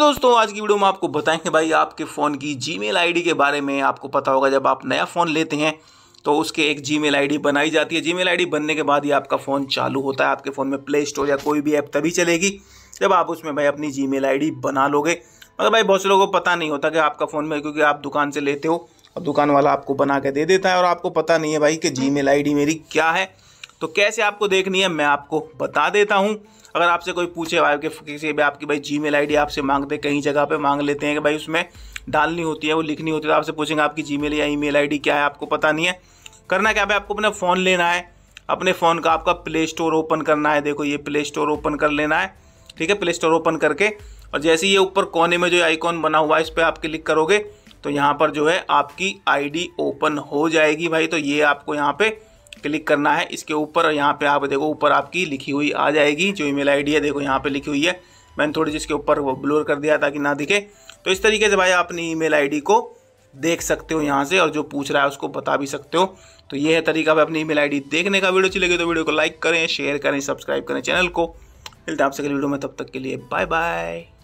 दोस्तों आज की वीडियो में आपको बताएंगे भाई आपके फ़ोन की जीमेल आईडी के बारे में आपको पता होगा जब आप नया फ़ोन लेते हैं तो उसके एक जीमेल आईडी बनाई जाती है जीमेल आईडी बनने के बाद ही आपका फ़ोन चालू होता है आपके फ़ोन में प्ले स्टोर या कोई भी ऐप तभी चलेगी जब आप उसमें भाई अपनी जी मेल बना लोगे मगर भाई बहुत से लोगों को पता नहीं होता कि आपका फ़ोन में क्योंकि आप दुकान से लेते हो और दुकान वाला आपको बना के दे देता है और आपको पता नहीं है भाई कि जी मेल मेरी क्या है तो कैसे आपको देखनी है मैं आपको बता देता हूँ अगर आपसे कोई पूछे के किसी भी आपकी भाई जी मेल आपसे मांगते कहीं जगह पर मांग लेते हैं कि भाई उसमें डालनी होती है वो लिखनी होती है तो आपसे पूछेंगे आपकी जी मेल या ई मेल क्या है आपको पता नहीं है करना क्या भाई आपको अपना फ़ोन लेना है अपने फ़ोन का आपका प्ले स्टोर ओपन करना है देखो ये प्ले स्टोर ओपन कर लेना है ठीक है प्ले स्टोर ओपन करके और जैसे ये ऊपर कोने में जो आइकॉन बना हुआ है इस पर आप क्लिक करोगे तो यहाँ पर जो है आपकी आईडी ओपन हो जाएगी भाई तो ये आपको यहाँ पे क्लिक करना है इसके ऊपर यहाँ पे आप देखो ऊपर आपकी लिखी हुई आ जाएगी जो ईमेल आईडी है देखो यहाँ पे लिखी हुई है मैंने थोड़ी जिसके इसके ऊपर ब्लोर कर दिया ताकि ना दिखे तो इस तरीके से भाई आप अपनी ईमेल आईडी को देख सकते हो यहाँ से और जो पूछ रहा है उसको बता भी सकते हो तो ये है तरीका भाई अपनी ई मेल देखने का वीडियो चले तो वीडियो को लाइक करें शेयर करें सब्सक्राइब करें चैनल को मिलते हैं आपसे अगले वीडियो में तब तक के लिए बाय बाय